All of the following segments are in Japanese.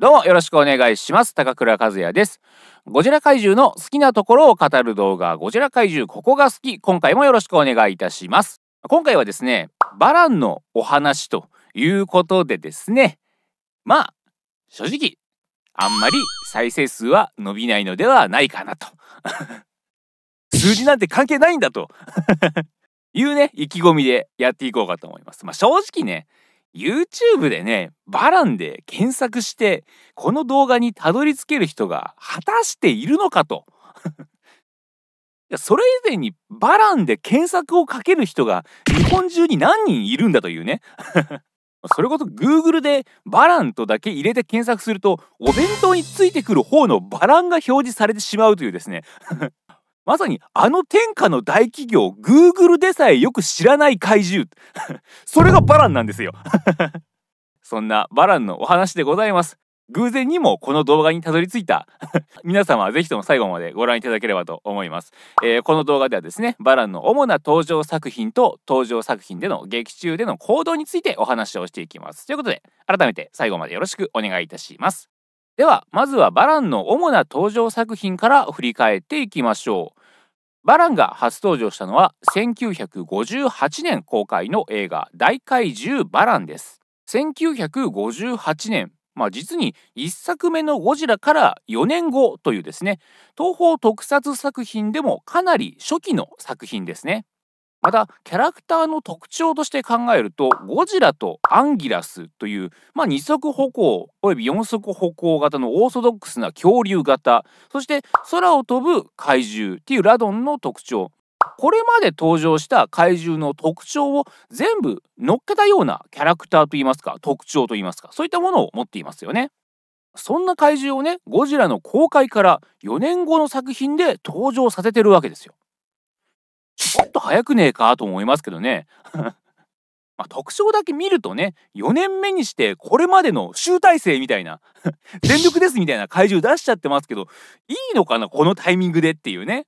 どうもよろしくお願いします。高倉和也です。ゴジラ怪獣の好きなところを語る動画、ゴジラ怪獣ここが好き、今回もよろしくお願いいたします。今回はですね、バランのお話ということでですね、まあ、正直、あんまり再生数は伸びないのではないかなと。数字なんて関係ないんだと いうね、意気込みでやっていこうかと思います。まあ正直ね、YouTube でね、バランで検索して、この動画にたどり着ける人が果たしているのかと。それ以前にバランで検索をかける人が日本中に何人いるんだというね。それこそ Google でバランとだけ入れて検索するとお弁当についてくる方のバランが表示されてしまうというですねまさにあの天下の大企業、グーグルでさえよく知らない怪獣。それがバランなんですよ。そんなバランのお話でございます。偶然にもこの動画にたどり着いた 皆様はぜひとも最後までご覧いただければと思います、えー、この動画ではですねバランの主な登場作品と登場作品での劇中での行動についてお話をしていきますということで改めて最後までよろしくお願いいたしますではまずはバランの主な登場作品から振り返っていきましょうバランが初登場したのは1958年公開の映画「大怪獣バラン」です1958年まあ実に1作目の「ゴジラ」から4年後というですね東方特撮作品でもかなり初期の作品ですねまたキャラクターの特徴として考えるとゴジラとアンギラスという、まあ、2足歩行および4足歩行型のオーソドックスな恐竜型そして空を飛ぶ怪獣っていうラドンの特徴これまで登場した怪獣の特徴を全部乗っけたようなキャラクターといいますか特徴といいますかそういったものを持っていますよね。そんな怪獣をねゴジラの公開から4年後の作品で登場させてるわけですよ。もっと早くねえかと思いますけどね。まあ、特徴だけ見るとね4年目にしてこれまでの集大成みたいな 全力ですみたいな怪獣出しちゃってますけどいいのかなこのタイミングでっていうね。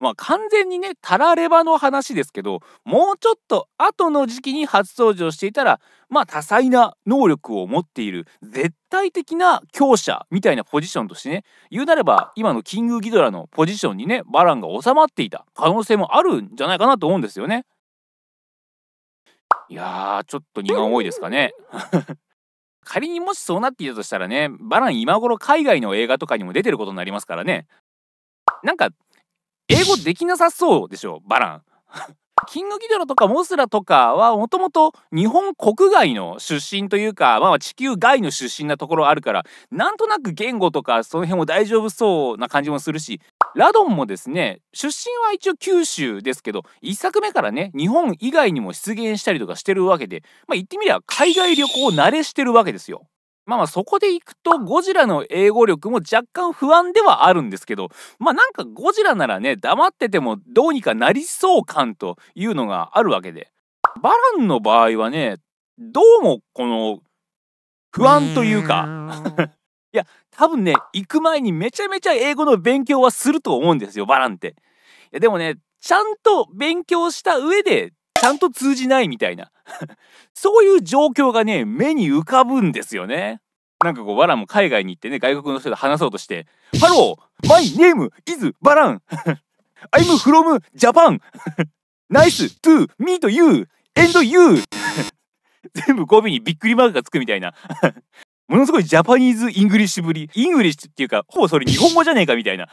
まあ完全にね、タラレバの話ですけど、もうちょっと後の時期に初登場していたら、まあ多彩な能力を持っている絶対的な強者みたいなポジションとしてね、言うなれば今のキングギドラのポジションにね、バランが収まっていた可能性もあるんじゃないかなと思うんですよね。いやー、ちょっと荷が多いですかね。仮にもしそうなっていたとしたらねバラン今頃海外の映画とかにも出てることになりますからねなんか英語できなさそうでしょバランキングギドラとかモスラとかはもともと日本国外の出身というか、まあ、地球外の出身なところあるからなんとなく言語とかその辺も大丈夫そうな感じもするしラドンもですね出身は一応九州ですけど1作目からね日本以外にも出現したりとかしてるわけで、まあ、言ってみりゃ海外旅行を慣れしてるわけですよ。まあまあそこでいくとゴジラの英語力も若干不安ではあるんですけど、まあなんかゴジラならね、黙っててもどうにかなりそう感というのがあるわけで。バランの場合はね、どうもこの不安というか いや、多分ね、行く前にめちゃめちゃ英語の勉強はすると思うんですよ、バランって。いやでもね、ちゃんと勉強した上でちゃんと通じないみたいな そういう状況がね目に浮かぶんですよねなんかこうわらも海外に行ってね外国の人と話そうとして「ハローマイネームイズバラン I'm from Japan ナイス to m e to you and you 全部語尾にびっくりマークがつくみたいな ものすごいジャパニーズ・イングリッシュぶり。イングリッシュっていうか、ほぼそれ日本語じゃねえかみたいな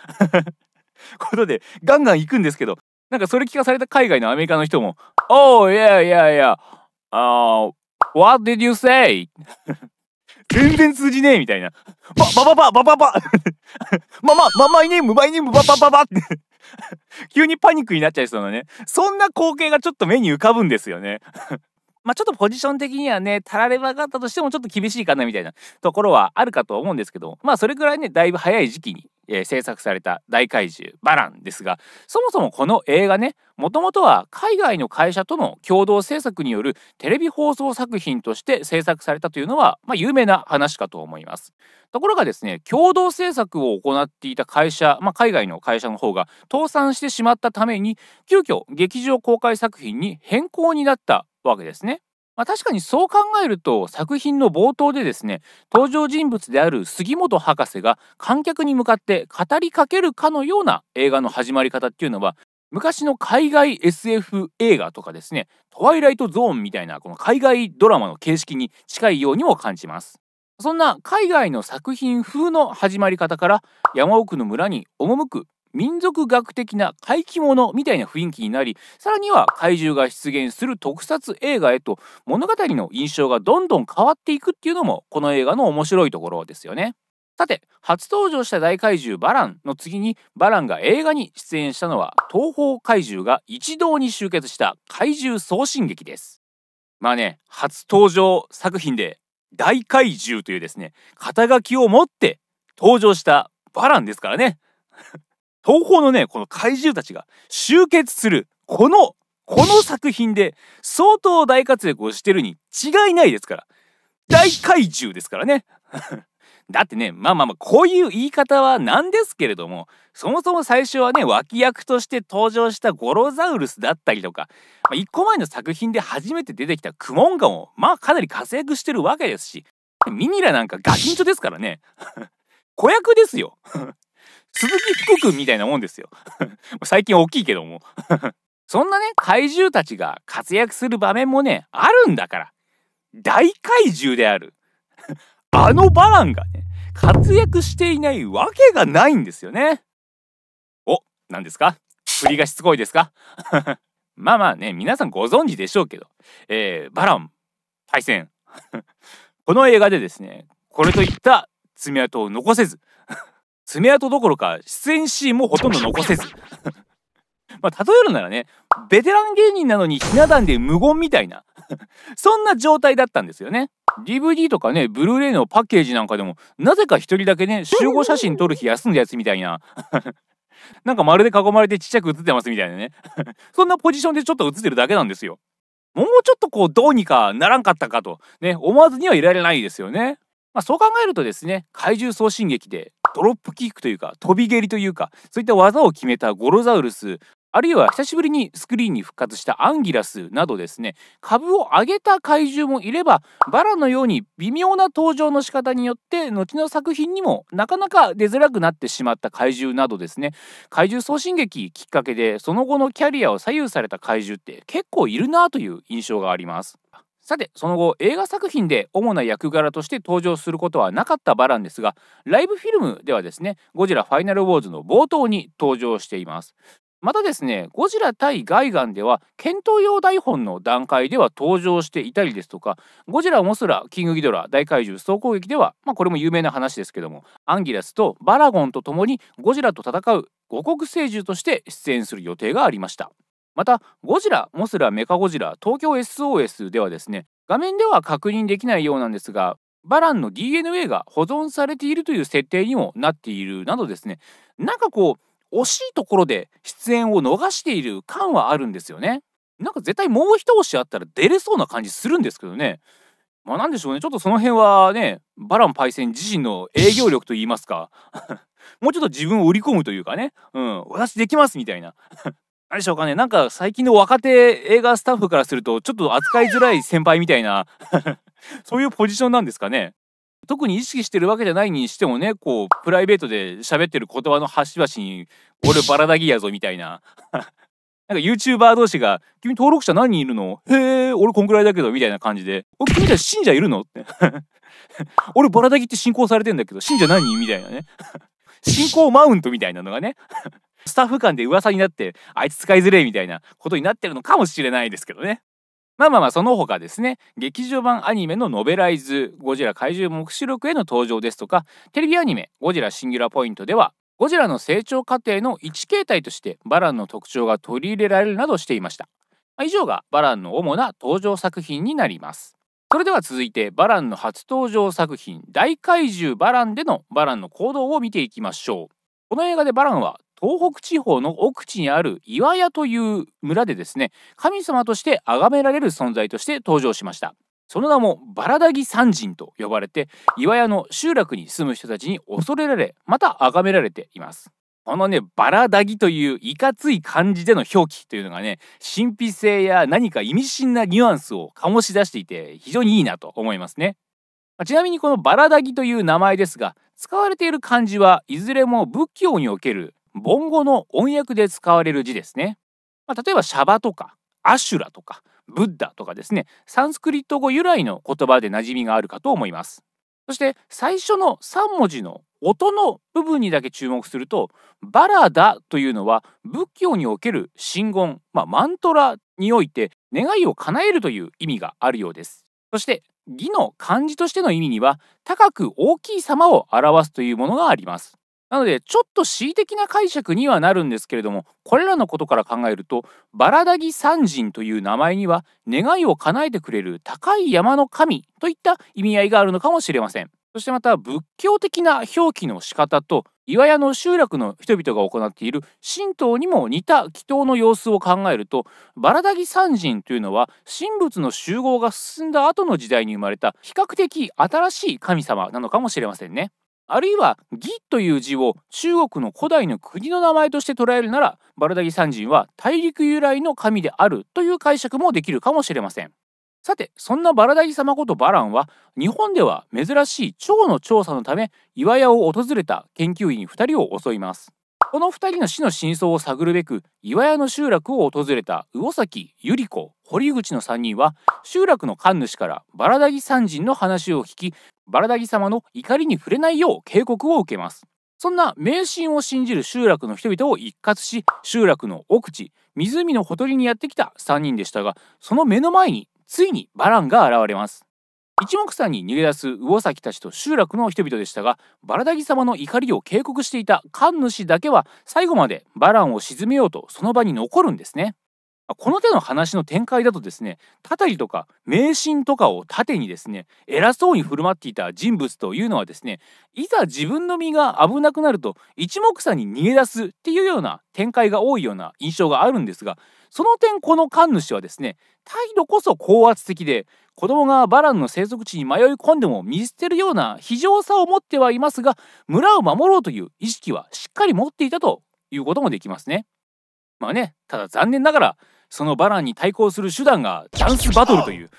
ことで、ガンガン行くんですけど、なんかそれ聞かされた海外のアメリカの人も、Oh, yeah, yeah, yeah. Uh, what did you say? 全然通じねえみたいな。ば、ばばばばばばま ま、ままいねえむばいねえむばばばばって。急にパニックになっちゃいそうなね。そんな光景がちょっと目に浮かぶんですよね。まあちょっとポジション的にはね、たらればかったとしてもちょっと厳しいかなみたいなところはあるかと思うんですけど、まあそれぐらいね、だいぶ早い時期にえー、制作された大怪獣バランですがそもそもこの映画ねもともとは海外の会社との共同制作によるテレビ放送作品として制作されたというのは、まあ、有名な話かと思います。ところがですね共同制作を行っていた会社、まあ、海外の会社の方が倒産してしまったために急遽劇場公開作品に変更になったわけですね。まあ、確かにそう考えると作品の冒頭でですね登場人物である杉本博士が観客に向かって語りかけるかのような映画の始まり方っていうのは昔の海外 SF 映画とかですねトワイライトゾーンみたいなこの海外ドラマの形式に近いようにも感じますそんな海外の作品風の始まり方から山奥の村に赴く民族学的な怪奇物みたいな雰囲気になりさらには怪獣が出現する特撮映画へと物語の印象がどんどん変わっていくっていうのもこの映画の面白いところですよね。さて初登場した大怪獣バランの次にバランが映画に出演したのは東方怪獣が一堂に集結した怪獣送信劇です。まあね初登場作品で大怪獣というですね肩書きを持って登場したバランですからね東方のねこの怪獣たちが集結するこのこの作品で相当大活躍をしてるに違いないですから大怪獣ですからね だってねまあまあまあこういう言い方はなんですけれどもそもそも最初はね脇役として登場したゴロザウルスだったりとか、まあ、1個前の作品で初めて出てきたクモンガもまあかなり活躍してるわけですしミニラなんかガキンチョですからね 子役ですよ鈴木福君みたいなもんですよ 最近大きいけども そんなね、怪獣たちが活躍する場面もね、あるんだから。大怪獣である。あのバランがね、活躍していないわけがないんですよね。お、何ですか振りがしつこいですかまあまあね、皆さんご存知でしょうけど、えー、バラン、対戦。この映画でですね、これといった爪痕を残せず、爪痕どころか出演シーンもほとんど残せず まあ例えるならねベテラン芸人なのにひな壇で無言みたいな そんな状態だったんですよね DVD とかねブルーレイのパッケージなんかでもなぜか一人だけね集合写真撮る日休んだやつみたいな なんかまるで囲まれてちっちゃく写ってますみたいなねそんなポジションでちょっと写ってるだけなんですよもうちょっとこうどうにかならんかったかとね思わずにはいられないですよねまあ、そう考えるとですね怪獣送信劇でドロップキックというか飛び蹴りというかそういった技を決めたゴロザウルスあるいは久しぶりにスクリーンに復活したアンギラスなどですね株を上げた怪獣もいればバラのように微妙な登場の仕方によって後の作品にもなかなか出づらくなってしまった怪獣などですね怪獣送信劇きっかけでその後のキャリアを左右された怪獣って結構いるなという印象があります。さてその後映画作品で主な役柄として登場することはなかったバランですがライブフィルムではですねゴジラファイナルウォーズの冒頭に登場していますまたですねゴジラ対ガイガンでは検討用台本の段階では登場していたりですとかゴジラモスラキングギドラ大怪獣総攻撃では、まあ、これも有名な話ですけどもアンギラスとバラゴンと共にゴジラと戦う五国聖獣として出演する予定がありましたまたゴジラモスラメカゴジラ東京 SOS ではですね画面では確認できないようなんですがバランの DNA が保存されているという設定にもなっているなどですねなんかこう惜しいところで出演を逃している感はあるんですよねなんか絶対もう一押しあったら出れそうな感じするんですけどねまあなんでしょうねちょっとその辺はねバランパイセン自身の営業力といいますか もうちょっと自分を売り込むというかねうん私できますみたいな何でしょうかねなんか最近の若手映画スタッフからするとちょっと扱いづらい先輩みたいな そういうポジションなんですかね特に意識してるわけじゃないにしてもねこうプライベートで喋ってる言葉の端々に「俺バラダギやぞ」みたいな なんか YouTuber 同士が「君登録者何人いるのへえ俺こんくらいだけど」みたいな感じで「お君たち信者いるの?」って 俺バラダギって信仰されてんだけど信者何人みたいなね信仰マウントみたいなのがねスタッフ間で噂になって、あいつ使いづれえみたいなことになってるのかもしれないですけどね。まあまあまあその他ですね劇場版アニメのノベライズ「ゴジラ怪獣目視録」への登場ですとかテレビアニメ「ゴジラシンギュラポイント」ではゴジラの成長過程の一形態としてバランの特徴が取り入れられるなどしていました以上がバランの主な登場作品になりますそれでは続いてバランの初登場作品「大怪獣バラン」でのバランの行動を見ていきましょうこの映画でバランは東北地方の奥地にある岩屋という村でですね神様として崇められる存在として登場しましたその名もバラダギ三人と呼ばれて岩屋の集落に住む人たちに恐れられまた崇められていますこのね、バラダギといういかつい漢字での表記というのがね、神秘性や何か意味深なニュアンスを醸し出していて、非常にいいなと思いますね。ちなみにこのバラダギという名前ですが、使われている漢字はいずれも仏教における盆語の音訳で使われる字ですね。まあ、例えばシャバとかアシュラとかブッダとかですね、サンスクリット語由来の言葉で馴染みがあるかと思います。そして最初の3文字の音の部分にだけ注目するとバラダというのは仏教における真言、まあ、マントラにおいて願いを叶えるという意味があるようですそして義の漢字としての意味には高く大きい様を表すというものがありますなのでちょっと恣意的な解釈にはなるんですけれどもこれらのことから考えるとバラダギ三神という名前には願いを叶えてくれる高い山の神といった意味合いがあるのかもしれませんそしてまた仏教的な表記の仕方と岩屋の集落の人々が行っている神道にも似た祈祷の様子を考えるとバラダギ三神というのは神仏の集合が進んだ後の時代に生まれた比較的新しい神様なのかもしれませんね。あるいは義という字を中国の古代の国の名前として捉えるならバルダギ山人は大陸由来の神であるという解釈もできるかもしれませんさてそんなバラダギ様ことバランは日本では珍しい蝶の調査のため岩屋を訪れた研究員2人を襲いますこの2人の死の真相を探るべく岩屋の集落を訪れた魚崎百合子堀口の3人は集落の神主からバラダギ三人の話を聞きバラダギ様の怒りに触れないよう警告を受けますそんな迷信を信じる集落の人々を一括し集落の奥地湖のほとりにやってきた3人でしたがその目の前についにバランが現れます一目散に逃げ出す魚崎たちと集落の人々でしたがバラダギ様の怒りを警告していた神主だけは最後までバランを沈めようとその場に残るんですね。この手の話の展開だとですね、たたりとか迷信とかを盾にですね、偉そうに振る舞っていた人物というのはですね、いざ自分の身が危なくなると一目散に逃げ出すっていうような展開が多いような印象があるんですが、その点この神主はですね、態度こそ高圧的で、子供がバランの生息地に迷い込んでも見捨てるような非常さを持ってはいますが、村を守ろうという意識はしっかり持っていたということもできますね。まあね、ただ残念ながら、そのバランに対抗する手段がダンスバトルという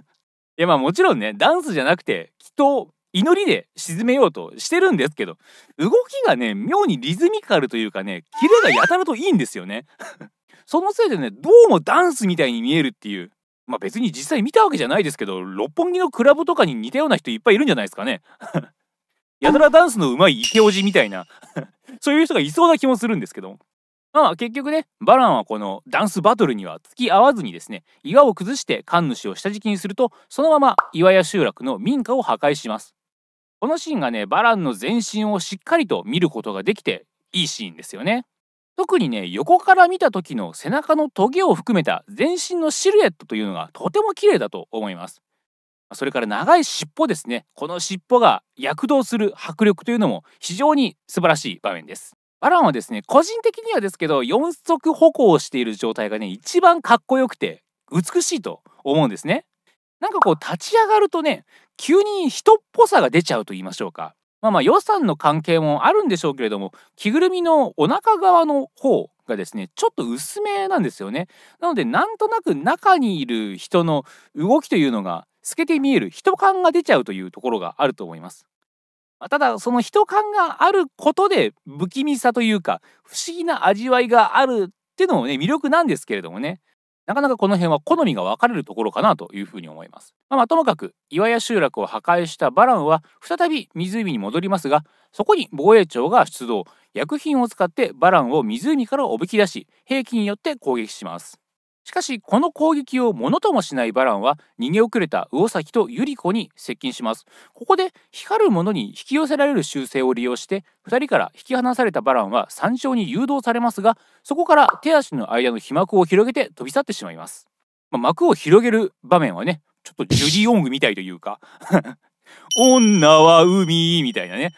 いやまあもちろんねダンスじゃなくてきっと祈りで沈めようとしてるんですけど動きがね妙にリズミカルというかねキレがやたらといいんですよね そのせいでねどうもダンスみたいに見えるっていうまあ別に実際見たわけじゃないですけど六本木のクラブとかに似たような人いっぱいいるんじゃないですかね やたらダンスの上手いイケオジみたいなそういう人がいそうな気もするんですけどまあ結局ね、バランはこのダンスバトルには付き合わずにですね、岩を崩して神主を下敷きにすると、そのまま岩屋集落の民家を破壊します。このシーンがね、バランの全身をしっかりと見ることができて、いいシーンですよね。特にね、横から見た時の背中のトゲを含めた全身のシルエットというのがとても綺麗だと思います。それから長い尻尾ですね。この尻尾が躍動する迫力というのも非常に素晴らしい場面です。アランはですね個人的にはですけど4足歩行している状態がね一番かっこよくて美しいと思うんですね。なんかこう立ち上がるとね急に人っぽさが出ちゃうと言いましょうか。まあまあ予算の関係もあるんでしょうけれども着ぐるみのお腹側の方がですねちょっと薄めなんですよね。なのでなんとなく中にいる人の動きというのが透けて見える人感が出ちゃうというところがあると思います。ただその人感があることで不気味さというか不思議な味わいがあるっていうのもね魅力なんですけれどもねなかなかこの辺は好みが分かれるところかなというふうに思います。まあ、まあともかく岩屋集落を破壊したバランは再び湖に戻りますがそこに防衛庁が出動薬品を使ってバランを湖からおびき出し兵器によって攻撃します。しかしこの攻撃をものともしないバランは逃げ遅れた魚崎と百合子に接近しますここで光るものに引き寄せられる習性を利用して2人から引き離されたバランは山頂に誘導されますがそこから手足の間の飛膜を広げて飛び去ってしまいます、まあ、膜を広げる場面はねちょっとジュディ・オングみたいというか 女は海みたいなね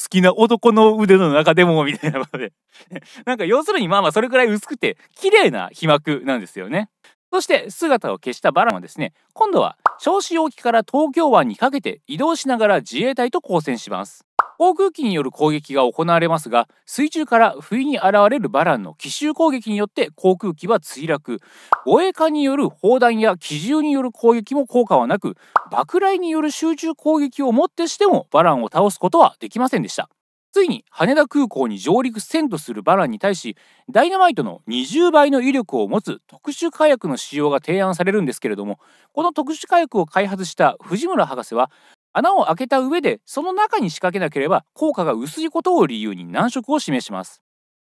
好きな男の腕の中でも、みたいなことで なんか要するにまあまあそれくらい薄くて、綺麗な被膜なんですよね。そして姿を消したバランはですね、今度は銚子沖から東京湾にかけて移動しながら自衛隊と交戦します。航空機による攻撃が行われますが水中から不意に現れるバランの奇襲攻撃によって航空機は墜落護衛艦による砲弾や機銃による攻撃も効果はなく爆雷による集中攻撃をもってしてもバランを倒すことはできませんでしたついに羽田空港に上陸せんとするバランに対しダイナマイトの20倍の威力を持つ特殊火薬の使用が提案されるんですけれどもこの特殊火薬を開発した藤村博士は穴を開けた上でその中に仕掛けなければ効果が薄いことを理由に難色を示します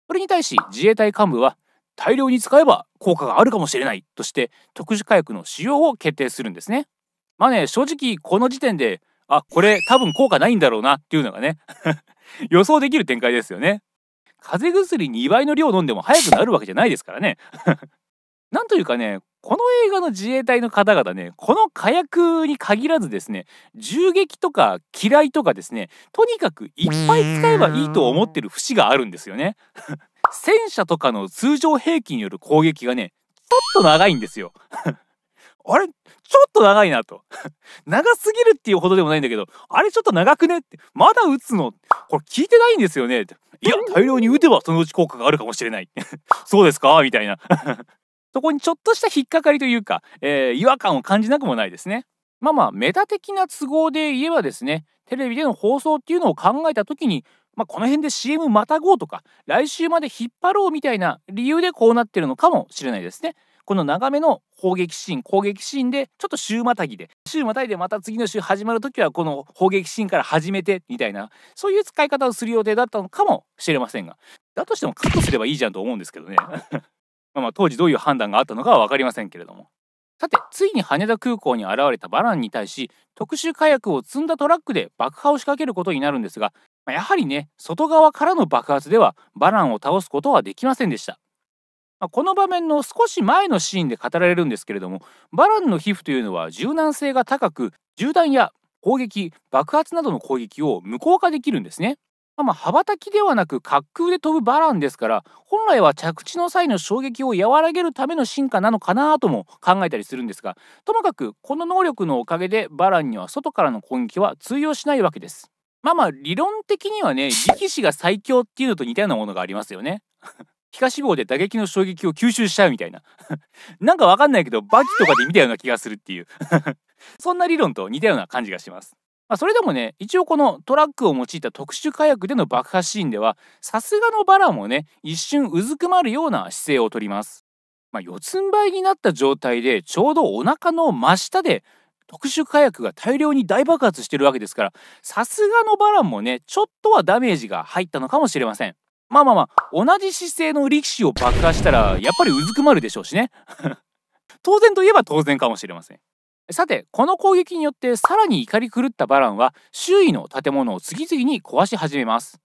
これに対し自衛隊幹部は大量に使えば効果があるかもしれないとして特殊火薬の使用を決定するんですねまあね正直この時点であこれ多分効果ないんだろうなっていうのがね 予想できる展開ですよね風邪薬2倍の量飲んでも早くなるわけじゃないですからね なんというかねこの映画の自衛隊の方々ね、この火薬に限らずですね、銃撃とか嫌いとかですね、とにかくいっぱい使えばいいと思ってる節があるんですよね。戦車とかの通常兵器による攻撃がね、ちょっと長いんですよ。あれちょっと長いなと。長すぎるっていうほどでもないんだけど、あれちょっと長くねって、まだ撃つのこれ聞いてないんですよねいや、大量に撃てばそのうち効果があるかもしれない。そうですかみたいな。そこにちょっとした引っかかりというか、えー、違和感を感じなくもないですね。まあまあ、メタ的な都合で言えばですね、テレビでの放送っていうのを考えた時に、まあ、この辺で CM またごうとか、来週まで引っ張ろうみたいな理由でこうなってるのかもしれないですね。この長めの砲撃シーン攻撃シーンでちょっと週またぎで週またいでまた次の週始まる時はこの砲撃シーンから始めてみたいなそういう使い方をする予定だったのかもしれませんがだとしてもカットすればいいじゃんと思うんですけどねまあ、当時どういう判断があったのかは分かりませんけれどもさてついに羽田空港に現れたバランに対し特殊火薬を積んだトラックで爆破を仕掛けることになるんですが、まあ、やはりね外側からの爆発ではバランを倒すことはできませんでした。まあ、この場面の少し前のシーンで語られるんですけれどもバランの皮膚というのは柔軟性が高く銃弾や攻撃爆発などの攻撃を無効化できるんですねまあ、羽ばたきではなく滑空で飛ぶバランですから本来は着地の際の衝撃を和らげるための進化なのかなとも考えたりするんですがともかくこの能力のおかげでバランには外からの攻撃は通用しないわけです。まあまあ理論的にはね 力士が最強っていうのと似たようなものがありますよね。皮下脂肪で打撃の衝撃を吸収しちゃうみたいな なんかわかんないけどバキとかで見たような気がするっていうそんな理論と似たような感じがしますまあ、それでもね一応このトラックを用いた特殊火薬での爆破シーンではさすがのバラもね一瞬うずくまるような姿勢をとります。まあ、四つん這いになった状態でちょうどお腹の真下で特殊火薬が大量に大爆発してるわけですからさすがのバランもねちょっとはダメージが入ったのかもしれませんまあまあまあ同じ姿勢の力士を爆破したらやっぱりうずくまるでしょうしね 当然といえば当然かもしれませんさてこの攻撃によってさらに怒り狂ったバランは周囲の建物を次々に壊し始めます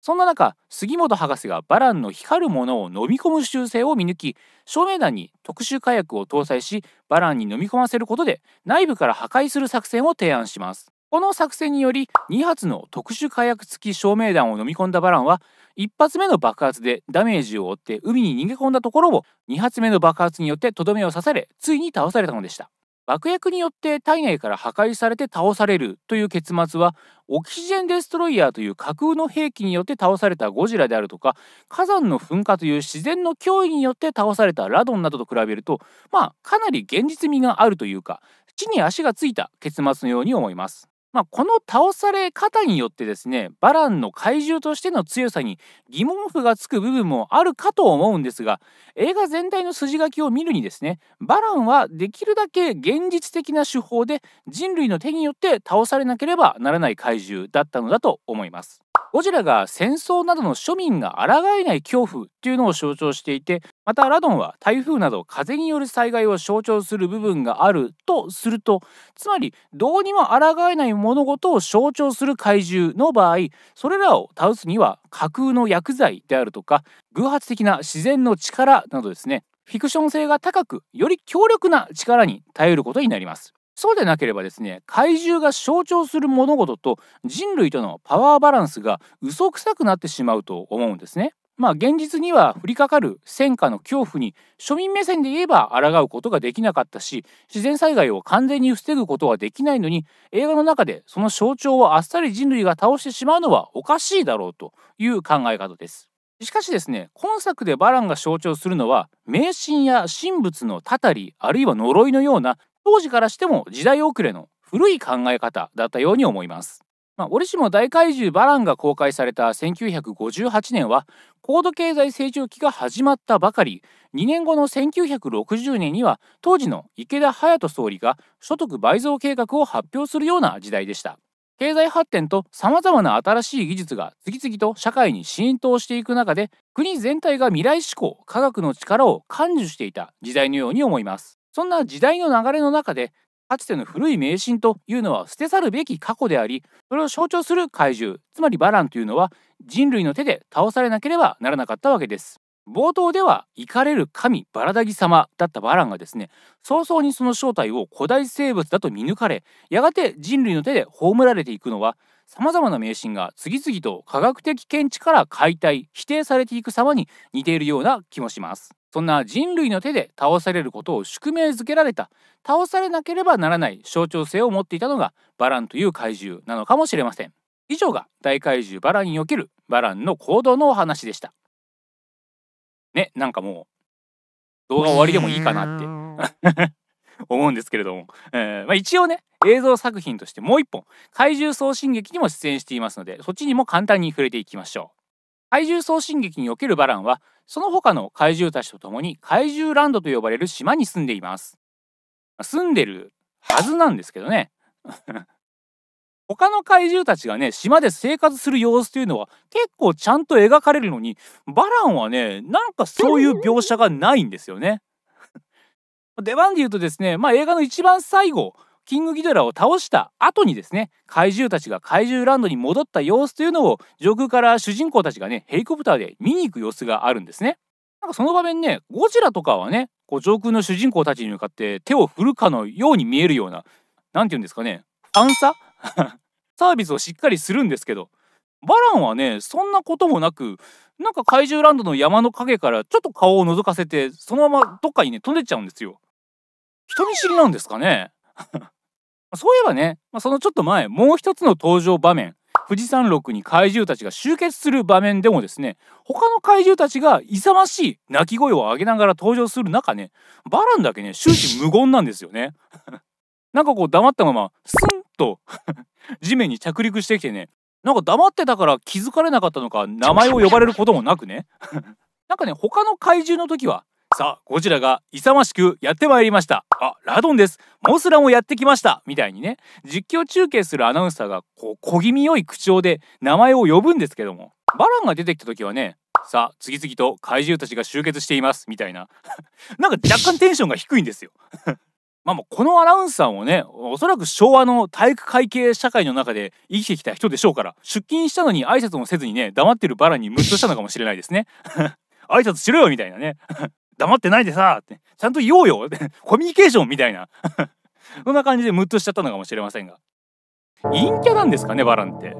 そんな中杉本博士がバランの光るものを飲み込む習性を見抜き照明弾に特殊火薬を搭載しバランに飲み込ませることで内部から破壊する作戦を提案しますこの作戦により2発の特殊火薬付き照明弾を飲み込んだバランは1発目の爆発でダメージを負って海に逃げ込んだところを2発目の爆発によってとどめを刺されついに倒されたのでした爆薬によって体内から破壊されて倒されるという結末はオキシジェンデストロイヤーという架空の兵器によって倒されたゴジラであるとか火山の噴火という自然の脅威によって倒されたラドンなどと比べるとまあかなり現実味があるというか地に足がついた結末のように思います。まあ、この倒され方によってですねバランの怪獣としての強さに疑問符がつく部分もあるかと思うんですが映画全体の筋書きを見るにですねバランはできるだけ現実的な手法で人類の手によって倒されなければならない怪獣だったのだと思います。ゴジラが戦争などの庶民が抗えない恐怖っていうのを象徴していてまたラドンは台風など風による災害を象徴する部分があるとするとつまりどうにも抗えない物事を象徴する怪獣の場合それらを倒すには架空の薬剤であるとか偶発的な自然の力などですねフィクション性が高くより強力な力に頼ることになりますそうでなければですね怪獣が象徴する物事と人類とのパワーバランスが嘘くさくなってしまうと思うんですね。まあ現実には降りかかる戦火の恐怖に庶民目線で言えば抗うことができなかったし自然災害を完全に防ぐことはできないのに映画の中でその象徴をあっさり人類が倒してしまうのはおかしいだろうという考え方です。しかしですね今作でバランが象徴するのは迷信や神仏のたたりあるいは呪いのような当時からしても時代遅れの古い考え方だったように思います。まあ、折しも大怪獣バランが公開された1958年は高度経済成長期が始まったばかり2年後の1960年には当時の池田隼人総理が所得倍増計画を発表するような時代でした経済発展とさまざまな新しい技術が次々と社会に浸透していく中で国全体が未来志向科学の力を感受していた時代のように思いますそんな時代の流れの中でかつての古い迷信というのは捨て去るべき過去でありそれを象徴する怪獣つまりバランというのは人類の手で倒されなければならなかったわけです冒頭では「かれる神バラダギ様」だったバランがですね早々にその正体を古代生物だと見抜かれやがて人類の手で葬られていくのはさまざまな迷信が次々と科学的見地から解体否定されていく様に似ているような気もします。そんな人類の手で倒されることを宿命づけられた倒されなければならない象徴性を持っていたのがバランという怪獣なのかもしれません以上が大怪獣バランにおけるバランの行動のお話でしたねなんかもう動画終わりでもいいかなって 思うんですけれども、えー、まあ、一応ね映像作品としてもう一本怪獣送信劇にも出演していますのでそっちにも簡単に触れていきましょう怪獣送信劇におけるバランはその他の怪獣たちと共に怪獣ランドと呼ばれる島に住んでいます住んでるはずなんですけどね 他の怪獣たちがね島で生活する様子というのは結構ちゃんと描かれるのにバランはねなんかそういう描写がないんですよね 出番で言うとですねまあ映画の一番最後キングギドラを倒した後にですね怪獣たちが怪獣ランドに戻った様子というのを上空から主人公たちがねヘリコプターで見に行く様子があるんですねなんかその場面ねゴジラとかはねこう上空の主人公たちに向かって手を振るかのように見えるような何て言うんですかね暗さ サービスをしっかりするんですけどバランはねそんなこともなくなんか怪獣ランドの山の陰からちょっと顔を覗かせてそのままどっかにね飛んでっちゃうんですよ人見知りなんですかねまそういえばね、まあ、そのちょっと前もう一つの登場場面富士山麓に怪獣たちが集結する場面でもですね他の怪獣たちが勇ましい鳴き声を上げながら登場する中ねバランだけね終始無言なんですよね なんかこう黙ったままスンと 地面に着陸してきてねなんか黙ってたから気づかれなかったのか名前を呼ばれることもなくね なんかね他の怪獣の時はさあ、ゴジラが勇ましくやってまいりました。あ、ラドンです。モスラもやってきました。みたいにね、実況中継するアナウンサーが、こう、小気味良い口調で名前を呼ぶんですけども、バランが出てきた時はね、さあ、次々と怪獣たちが集結しています。みたいな。なんか若干テンションが低いんですよ。まあもうこのアナウンサーもね、おそらく昭和の体育会系社会の中で生きてきた人でしょうから、出勤したのに挨拶もせずにね、黙ってるバランにムッとしたのかもしれないですね。挨拶しろよみたいなね黙ってないでさ、って、ちゃんと言おうよって、コミュニケーションみたいな。そんな感じでムッとしちゃったのかもしれませんが。陰キャなんですかね、バランって。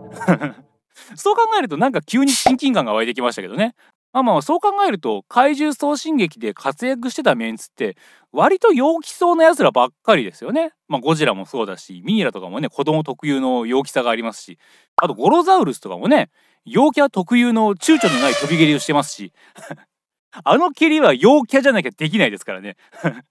そう考えるとなんか急に親近感が湧いてきましたけどね。まあまあそう考えると怪獣送信劇で活躍してたメンツって割と陽気そうな奴らばっかりですよね。まあゴジラもそうだしミイラとかもね子供特有の陽気さがありますしあとゴロザウルスとかもね陽キャ特有の躊躇のない飛び蹴りをしてますしあの蹴りは陽キャじゃなきゃできないですからね。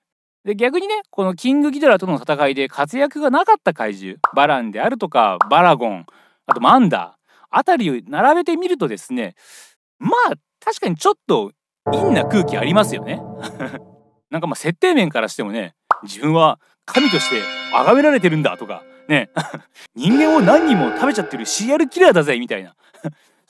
で逆にねこのキングギドラとの戦いで活躍がなかった怪獣バランであるとかバラゴンあとマンダーあたりを並べてみるとですねまあ確かにちょっと陰な空気ありますよね。なんかまあ設定面からしてもね自分は神として崇められてるんだとかね 人間を何人も食べちゃってるシリアルキラーだぜみたいな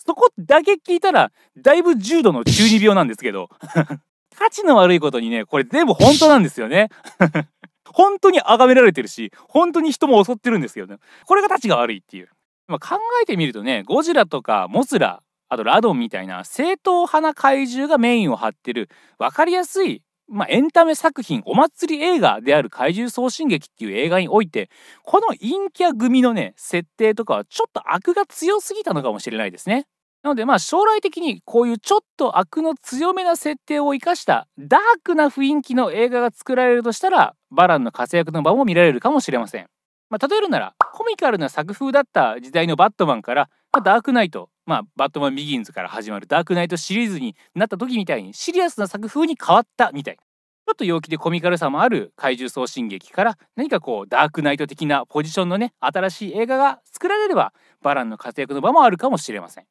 そこだけ聞いたら、だいぶ重度の中二病なんですけど。価値の悪いことにね、これ全部本当なんですよね。本当に崇められてるし、本当に人も襲ってるんですけどね。これが価ちが悪いっていう。まあ、考えてみるとね、ゴジラとかモスラ、あとラドンみたいな正統派な怪獣がメインを張ってる分かりやすいまあ、エンタメ作品お祭り映画である怪獣送信劇っていう映画においてこの陰キャ組のね設定とかはちょっと悪が強すぎたのかもしれないですね。なのでまあ将来的にこういうちょっと悪の強めな設定を生かしたダークな雰囲気の映画が作られるとしたらバランの活躍の場も見られるかもしれません。まあ、例えるならコミカルな作風だった時代のバットマンから、まあ、ダークナイト、まあ、バットマンビギンズから始まるダークナイトシリーズになった時みたいにシリアスな作風に変わったみたいな。ちょっと陽気でコミカルさもある怪獣送信劇から何かこうダークナイト的なポジションのね新しい映画が作られればバランの活躍の場もあるかもしれません。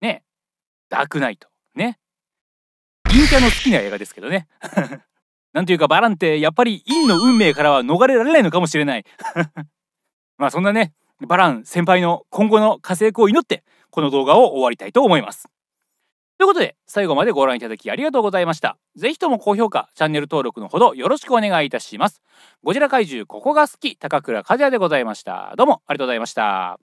ねダークナイトね。銀キャの好きな映画ですけどね。なんというかバランってやっぱり陰の運命からは逃れられないのかもしれない まあそんなねバラン先輩の今後の活躍を祈ってこの動画を終わりたいと思いますということで最後までご覧いただきありがとうございましたぜひとも高評価チャンネル登録のほどよろしくお願いいたしますゴジラ怪獣ここが好き高倉和也でございましたどうもありがとうございました